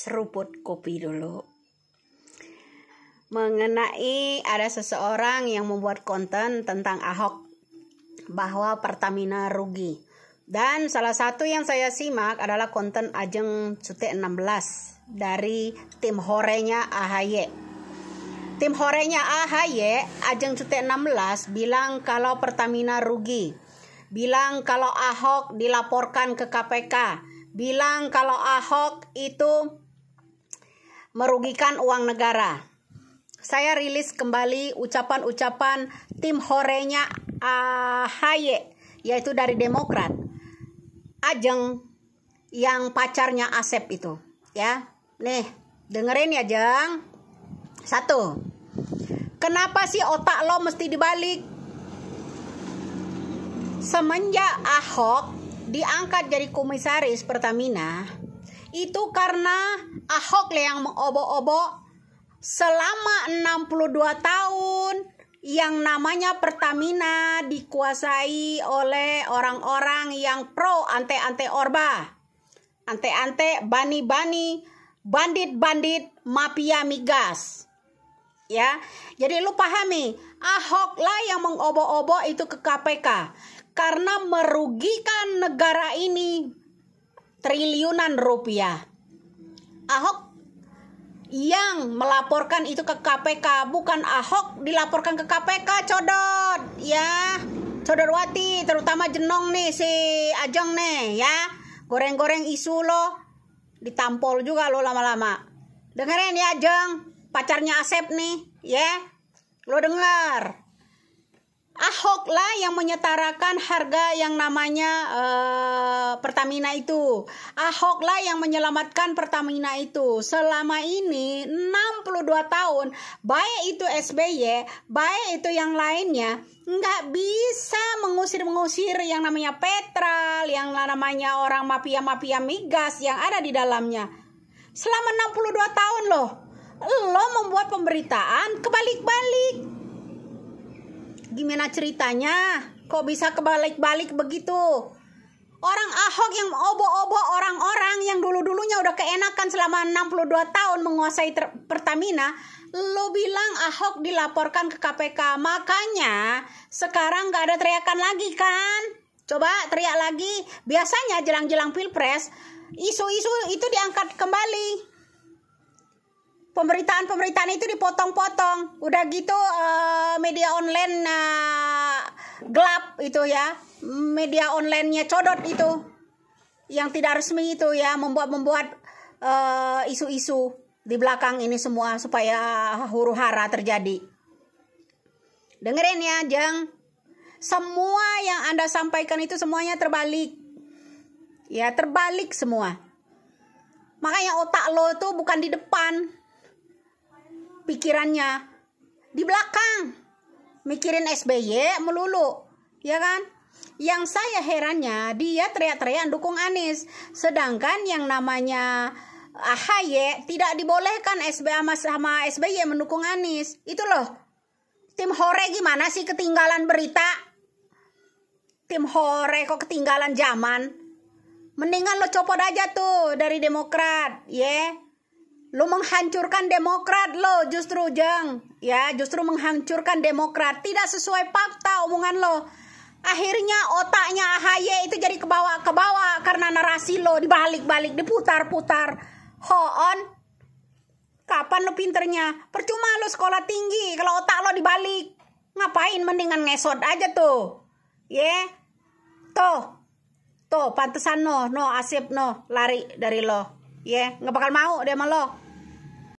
seruput kopi dulu. Mengenai ada seseorang yang membuat konten tentang Ahok bahwa Pertamina rugi. Dan salah satu yang saya simak adalah konten Ajeng Sute 16 dari tim horenya AHY. Tim horenya AHY, Ajeng Sute 16 bilang kalau Pertamina rugi. Bilang kalau Ahok dilaporkan ke KPK. Bilang kalau Ahok itu merugikan uang negara. Saya rilis kembali ucapan-ucapan tim horenya AHY, yaitu dari Demokrat. Ajeng yang pacarnya Asep itu, ya. Nih, dengerin ya, Jeng. Satu. Kenapa sih otak lo mesti dibalik? Semenjak Ahok diangkat jadi komisaris Pertamina, itu karena Ahok yang mengobok-obok selama 62 tahun yang namanya Pertamina dikuasai oleh orang-orang yang pro ante-ante Orba. Ante-ante, bani-bani, bandit-bandit, mafia migas. Ya, jadi lu pahami, Ahok lah yang mengobok-obok itu ke KPK karena merugikan negara ini triliunan rupiah. Ahok yang melaporkan itu ke KPK bukan Ahok dilaporkan ke KPK codot ya Codorwati terutama jenong nih si Ajeng nih ya goreng-goreng isu lo ditampol juga lo lama-lama dengerin ya Ajeng pacarnya Asep nih ya lo denger lah yang menyetarakan harga yang namanya uh, Pertamina itu. Ahoklah yang menyelamatkan Pertamina itu. Selama ini 62 tahun, baik itu SBY, baik itu yang lainnya, nggak bisa mengusir-mengusir yang namanya Petral, yang namanya orang mafia-mafia migas yang ada di dalamnya. Selama 62 tahun loh, lo membuat pemberitaan kebalik-balik gimana ceritanya? Kok bisa kebalik-balik begitu? Orang Ahok yang obo-obo orang-orang yang dulu-dulunya udah keenakan selama 62 tahun menguasai Pertamina, lo bilang Ahok dilaporkan ke KPK. Makanya sekarang gak ada teriakan lagi kan? Coba teriak lagi. Biasanya jelang-jelang Pilpres, isu-isu itu diangkat kembali pemberitaan-pemberitaan itu dipotong-potong. Udah gitu uh, media online uh, gelap itu ya. Media onlinenya codot itu. Yang tidak resmi itu ya membuat-membuat isu eh, isu-isu di belakang ini semua supaya huru hara terjadi. Dengerin ya, jeng. Semua yang Anda sampaikan itu semuanya terbalik. Ya, terbalik semua. Makanya otak lo tuh bukan di depan, pikirannya di belakang mikirin SBY melulu ya kan yang saya herannya dia teriak-teriak dukung Anies sedangkan yang namanya AHY tidak dibolehkan SBA sama SBY mendukung Anies itu loh tim hore gimana sih ketinggalan berita tim hore kok ketinggalan zaman mendingan lo copot aja tuh dari Demokrat ya yeah. Lo menghancurkan Demokrat lo justru jang Ya, justru menghancurkan Demokrat. Tidak sesuai fakta omongan lo. Akhirnya otaknya AHY itu jadi kebawa kebawa karena narasi lo dibalik-balik, diputar-putar. Ho on. Kapan lo pinternya? Percuma lo sekolah tinggi kalau otak lo dibalik. Ngapain mendingan ngesot aja tuh. Ya. Yeah. Tuh. Tuh, pantesan no, no, asip no, lari dari lo. Iya, yeah, nggak bakal mau deh sama lo.